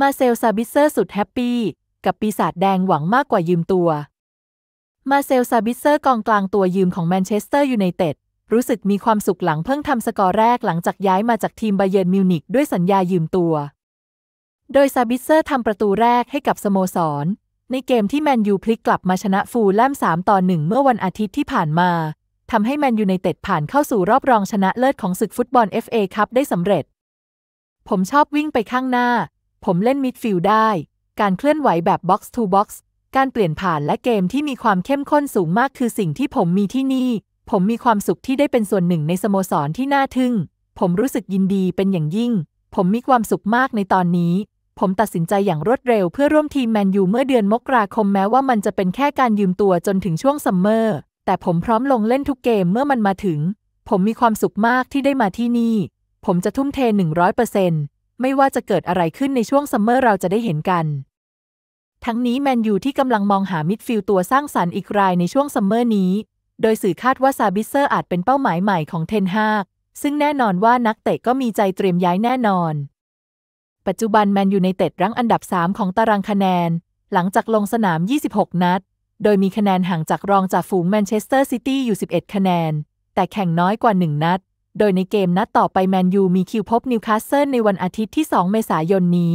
มาเซลซาบิเซอร์สุดแฮปปี้กับปีศาจแดงหวังมากกว่ายืมตัว มาเซลซาบิเซอร์กองกลางตัวยืมของแมนเชสเตอร์ยูไนเต็ดรู้สึกมีความสุขหลังเพิ่งทำสกอร์แรกหลังจากย้ายมาจากทีมบบเยรนมิวนิกด้วยสัญญายืมตัว โดยซาบิเซอร์ทำประตูแรกให้กับสโมสร ในเกมที่แมนยูพลิกกลับมาชนะฟูลแลม3ต่อ1เมื่อวันอาทิตย์ที่ผ่านมาทำให้แมนยูไนเต็ดผ่านเข้าสู่รอบรองชนะเลิศของศึกฟุตบอล FA คัพได้สำเร็จผมชอบวิ่งไปข้างหน้าผมเล่นมิดฟิลด์ได้ การเคลื่อนไหวแบบบ็อกซ์ทูบ็อกซ์การเปลี่ยนผ่านและเกมที่มีความเข้มข้นสูงมากคือสิ่งที่ผมมีที่นี่ ผมมีความสุขที่ได้เป็นส่วนหนึ่งในสโมสรที่น่าทึ่ง ผมรู้สึกยินดีเป็นอย่างยิ่ง ผมมีความสุขมากในตอนนี้ ผมตัดสินใจอย่างรวดเร็วเพื่อร่วมทีมแมนยูเมื่อเดือนมกราคมแม้ว่ามันจะเป็นแค่การยืมตัวจนถึงช่วงซัมเมอร์ แต่ผมพร้อมลงเล่นทุกเกมเมื่อมันมาถึง ผมมีความสุขมากที่ได้มาที่นี่ ผมจะทุ่มเท100%เไม่ว่าจะเกิดอะไรขึ้นในช่วงซัมเมอร์เราจะได้เห็นกัน ทั้งนี้แมนยูที่กำลังมองหามิดฟิลด์ตัวสร้างสารรค์อีกรายในช่วงซัมเมอร์นี้ โดยสื่อคาดว่าซาบิเซอร์อาจเป็นเป้าหมายใหม่ของเทนฮาก ซึ่งแน่นอนว่านักเตะก็มีใจเตรียมย้ายแน่นอน ปัจจุบันแมนยูในเตดรั้งอันดับ 3 ของตารางคะแนน หลังจากลงสนาม 26 นัด โดยมีคะแนนห่างจากรองจากฝูงแมนเชสเตอร์ซิตี้อยู่11 คะแนน แต่แข่งน้อยกว่า 1 นัดโดยในเกมนัดต่อไปแมนยูมีคิวพบนิวคาสเซิลในวันอาทิตย์ที่ 2 เมษายนนี้